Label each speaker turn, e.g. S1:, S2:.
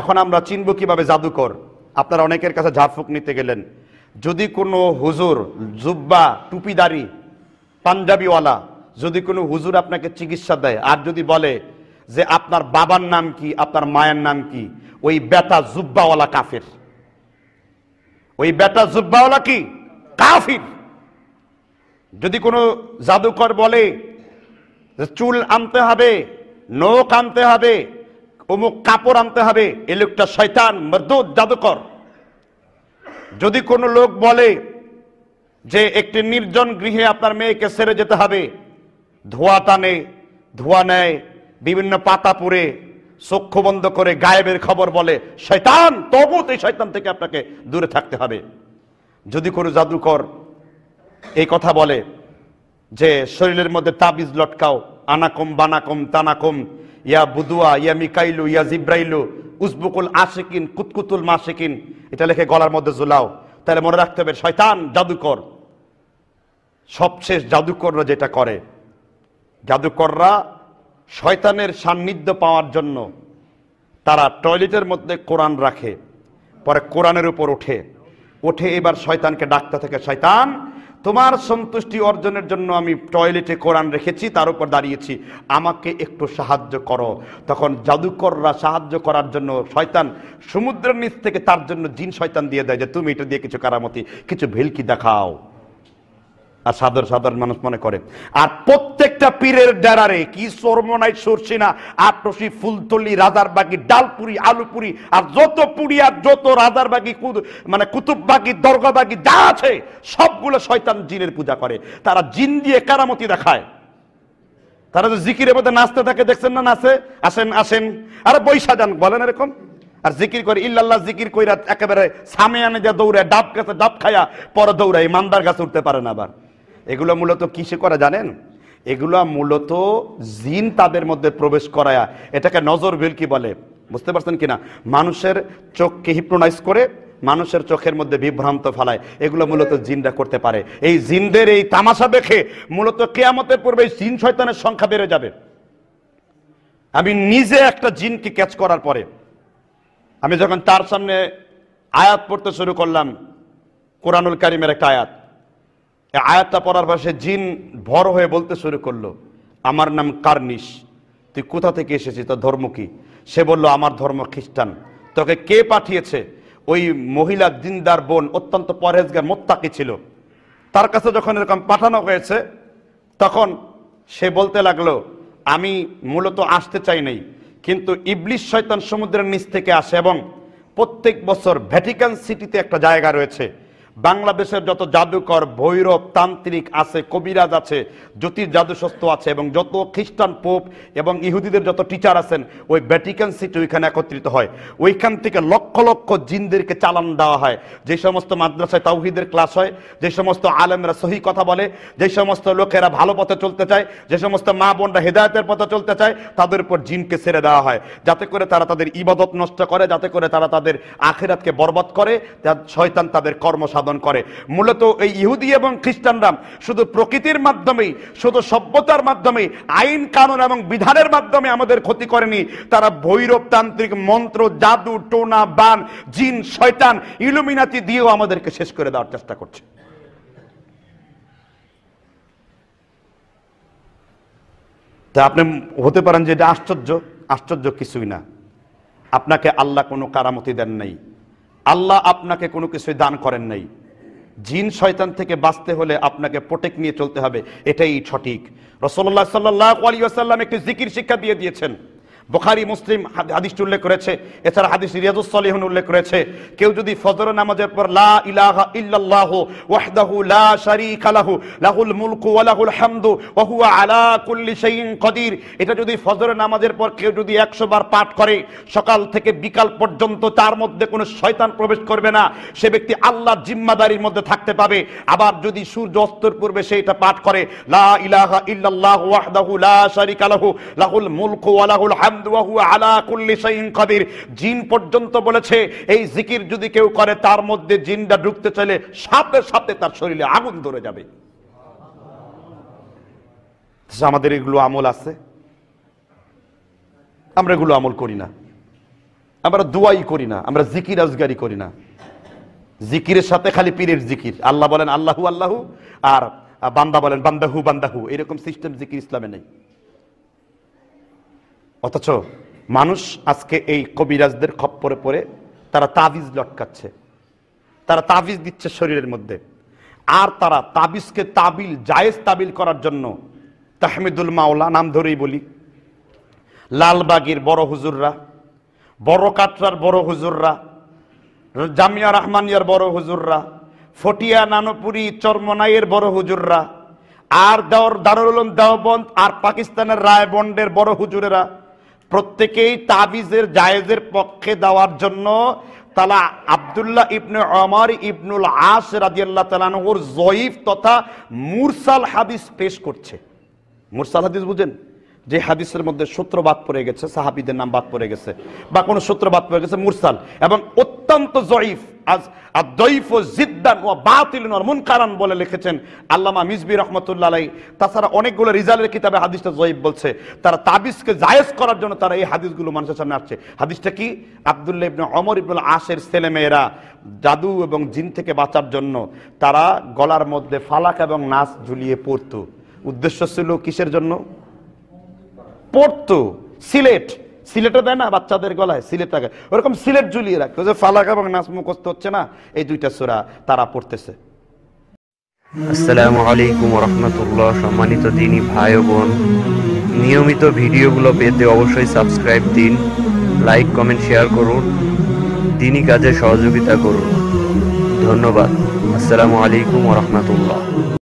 S1: এখন আমরা চিনব কিভাবে জাদুকর আপনারা অনেকের কাছে ঝাড়ফুঁক নিতে গেলেন যদি কোনো হুজুর জুব্বা টুপিদারি পাঞ্জাবিওয়ালা যদি কোনো হুজুর আপনাকে চিকিৎসা দেয় আর যদি বলে যে আপনার বাবার নাম কি আপনার মায়ের নাম কি ওই বেটা জুব্বাওয়ালা কাফের ওই বেটা জুব্বাওয়ালা কি কাফির যদি কোনো জাদুকর বলে চুল আনতে হবে নোখ আনতে হবে অমুক কাপড় আনতে হবে এ লোকটা শয়তান মৃদু জাদুকর যদি কোনো লোক বলে যে একটি নির্জন গৃহে আপনার মেয়েকে সেরে যেতে হবে ধোয়া টানে ধোয়া নেয় বিভিন্ন পাতা পুরে চক্ষ বন্ধ করে গায়েবের খবর বলে শয়তান তো এই শয়তান থেকে আপনাকে দূরে থাকতে হবে যদি কোনো জাদুকর এই কথা বলে যে শরীরের মধ্যে তাবিজ লটকাও আনাকম বানাকম তানাকম ইয়া বুদুয়া ইয়া মিকাইলু ইয়া জিব্রাইলু উজবুকুল আশেকিন কুতকুতুল মাশেকিন এটা লেখে গলার মধ্যে জুলাও তাহলে মনে রাখতে হবে শয়তান জাদুকর সবশেষ জাদুকররা যেটা করে জাদুকররা শয়তানের সান্নিধ্য পাওয়ার জন্য তারা টয়লেটের মধ্যে কোরআন রাখে পরে কোরআনের উপর ওঠে ওঠে এবার শয়তানকে ডাক্তার থেকে শয়তান তোমার সন্তুষ্টি অর্জনের জন্য আমি টয়লেটে কোরআন রেখেছি তার উপর দাঁড়িয়েছি আমাকে একটু সাহায্য করো তখন জাদুকররা সাহায্য করার জন্য শয়তান সমুদ্রের নিচ থেকে তার জন্য জিন শয়তান দিয়ে দেয় যে তুমি এটা দিয়ে কিছু কারামতি কিছু ভেলকি দেখাও আর সাধারণ সাধারণ মানুষ মনে করে আর প্রত্যেকটা পীরের ডেরারে কি সরমনাই সরসিনা আটরসি ফুলতলি রাজারবাগি ডালপুরি আলুপুরি আর যত পুরি আর যত রাজারবাগি মানে কুতুববাগি দর্গাবাগি যা আছে সবগুলো শয়তান জিনের পূজা করে তারা জিন দিয়ে কারামতি দেখায় তারা যে জিকিরের মধ্যে নাচতে থাকে দেখছেন না নাচে আসেন আসেন আর বৈশা যান বলেন এরকম আর জিকির করে ইল্লাল্লাহ জিকির কইরা একেবারে সামে আনে যা দৌড়ায় ডাব কাছে ডাব খায়া পরে দৌড়ায় মান্দার গাছে উঠতে পারে না আবার এগুলো মূলত কিসে করা জানেন এগুলো মূলত জিন তাদের মধ্যে প্রবেশ করায়া এটাকে নজর কি বলে বুঝতে পারছেন কিনা মানুষের চোখকে হিপ্রোনাইজ করে মানুষের চোখের মধ্যে বিভ্রান্ত ফেলায় এগুলো মূলত জিনরা করতে পারে এই জিনদের এই তামাশা দেখে মূলত কেয়ামতের পূর্বে জিন শয়তানের সংখ্যা বেড়ে যাবে আমি নিজে একটা জিনকে ক্যাচ করার পরে আমি যখন তার সামনে আয়াত পড়তে শুরু করলাম কোরআনুল কারিমের একটা আয়াত আয়াতটা পড়ার পাশে জিন ভর হয়ে বলতে শুরু করলো আমার নাম কার্নিস তুই কোথা থেকে এসেছিস তোর ধর্ম কি সে বলল আমার ধর্ম খ্রিস্টান তোকে কে পাঠিয়েছে ওই মহিলা দিনদার বোন অত্যন্ত পরেজগার মোত্তাকি ছিল তার কাছে যখন এরকম পাঠানো হয়েছে তখন সে বলতে লাগলো আমি মূলত আসতে চাই নাই কিন্তু ইবলিশ শয়তান সমুদ্রের নিচ থেকে আসে এবং প্রত্যেক বছর ভ্যাটিকান সিটিতে একটা জায়গা রয়েছে বাংলাদেশের যত জাদুকর ভৈরব তান্ত্রিক আছে কবিরাজ আছে জ্যোতির জাদুশস্ত্র আছে এবং যত খ্রিস্টান পোপ এবং ইহুদিদের যত টিচার আছেন ওই ভ্যাটিকান সিটি ওইখানে একত্রিত হয় ওইখান থেকে লক্ষ লক্ষ জিনদেরকে চালান দেওয়া হয় যে সমস্ত মাদ্রাসায় তাওহিদের ক্লাস হয় যে সমস্ত আলেমরা সহি কথা বলে যে সমস্ত লোকেরা ভালো পথে চলতে চায় যে সমস্ত মা বোনরা হেদায়তের পথে চলতে চায় তাদের উপর জিনকে ছেড়ে দেওয়া হয় যাতে করে তারা তাদের ইবাদত নষ্ট করে যাতে করে তারা তাদের আখেরাতকে বরবাদ করে শয়তান তাদের কর্মসাধ সাধন করে মূলত এই ইহুদি এবং খ্রিস্টানরা শুধু প্রকৃতির মাধ্যমে শুধু সভ্যতার মাধ্যমে আইন কানুন এবং বিধানের মাধ্যমে আমাদের ক্ষতি করেনি তারা ভৈরবতান্ত্রিক মন্ত্র জাদু টোনা বান জিন শয়তান ইলুমিনাতি দিয়েও আমাদেরকে শেষ করে দেওয়ার চেষ্টা করছে তা আপনি হতে পারেন যে এটা আশ্চর্য আশ্চর্য কিছুই না আপনাকে আল্লাহ কোনো কারামতি দেন নাই আল্লাহ আপনাকে কোনো কিছুই দান করেন নাই জিন শয়তান থেকে বাঁচতে হলে আপনাকে প্রোটেক নিয়ে চলতে হবে এটাই সঠিক রসল্লাহ সাল্লাহ আলী আসাল্লাম একটি জিকির শিক্ষা দিয়ে দিয়েছেন বোখারি মুসলিম হাদিসটি উল্লেখ করেছে এছাড়া হাদিস রিয়াজুসলিহন উল্লেখ করেছে কেউ যদি ফজর নামাজের পর লা ইলাহা ইল্লাল্লাহু ওয়াহদাহু লা শারীকা লাহু লাহুল মুলকু ওয়া লাহুল হামদু ওয়া হুয়া আলা কুল্লি শাইইন কাদির এটা যদি ফজর নামাজের পর কেউ যদি 100 বার পাঠ করে সকাল থেকে বিকাল পর্যন্ত তার মধ্যে কোনো শয়তান প্রবেশ করবে না সে ব্যক্তি আল্লাহর জিম্মাদারির মধ্যে থাকতে পাবে আবার যদি সূর্য অস্তর পূর্বে সে এটা পাঠ করে লা ইলাহা ইল্লাল্লাহু ওয়াহদাহু লা শারীকা লাহু লাহুল মুলকু ওয়া লাহুল হামদু জিন পর্যন্ত বলেছে এই জিকির যদি কেউ করে তার মধ্যে জিনটা ঢুকতে সাথে সাথে তার শরীরে আগুন ধরে যাবে আচ্ছা, আমাদের এগুলো আমল আছে আমরা এগুলো আমল করি না আমরা দোয়াই করি না আমরা জিকির আজগারি করি না জিকিরের সাথে খালি পীরের জিকির আল্লাহ বলেন আল্লাহু আল্লাহু আর বান্দা বলেন বান্দাহু বান্দাহু এরকম সিস্টেম জিকির ইসলামে নেই অথচ মানুষ আজকে এই কবিরাজদের খপ্পরে পড়ে তারা তাবিজ লটকাচ্ছে তারা তাবিজ দিচ্ছে শরীরের মধ্যে আর তারা তাবিজকে তাবিল জায়েজ তাবিল করার জন্য তাহমিদুল মাওলা নাম ধরেই বলি লালবাগির বড় হুজুররা বড় কাটরার বড় হুজুররা জামিয়া রহমানিয়ার বড় হুজুররা ফটিয়া নানপুরি চরমনাইয়ের বড় হুজুররা আর দারুল দেওবন্দ আর পাকিস্তানের রায় বন্ডের বড় হুজুরেরা প্রত্যেকেই তাবিজের জায়েজের পক্ষে দেওয়ার জন্য তালা আবদুল্লাহ ইবনে অমর ইবনুল আস রাজিয়াল্লাহ তালানহর জয়ীফ তথা মুরসাল হাদিস পেশ করছে মুরসাল হাদিস বুঝেন যে হাদিসের মধ্যে সূত্রবাদ পড়ে গেছে সাহাবিদের নাম বাদ পড়ে গেছে বা কোনো সূত্রবাদ পড়ে গেছে মুরসাল এবং অত্যন্ত জয়ীফ বলে লিখেছেন আল্লামা তাছাড়া অনেকগুলো হাদিসটা বলছে তারা তাবিজকে জায়েজ করার জন্য তারা এই হাদিসগুলো মানুষের সামনে আসছে হাদিসটা কি আশের ছেলেমেয়েরা জাদু এবং জিন থেকে বাঁচার জন্য তারা গলার মধ্যে ফালাক এবং নাচ ঝুলিয়ে পড়তো উদ্দেশ্য ছিল কিসের জন্য পড়তো সিলেট সিলেটে দেয় না বাচ্চাদের গলায় সিলেট থাকে ওরকম সিলেট ঝুলিয়ে রাখতে যে ফালাক এবং নাচ মুখস্থ হচ্ছে না এই দুইটা সুরা তারা পড়তেছে আসসালামু আলাইকুম রহমতুল্লাহ সম্মানিত দিনই ভাই বোন নিয়মিত ভিডিওগুলো পেতে অবশ্যই সাবস্ক্রাইব দিন লাইক কমেন্ট শেয়ার করুন দিনই কাজে সহযোগিতা করুন ধন্যবাদ আসসালামু আলাইকুম রহমতুল্লাহ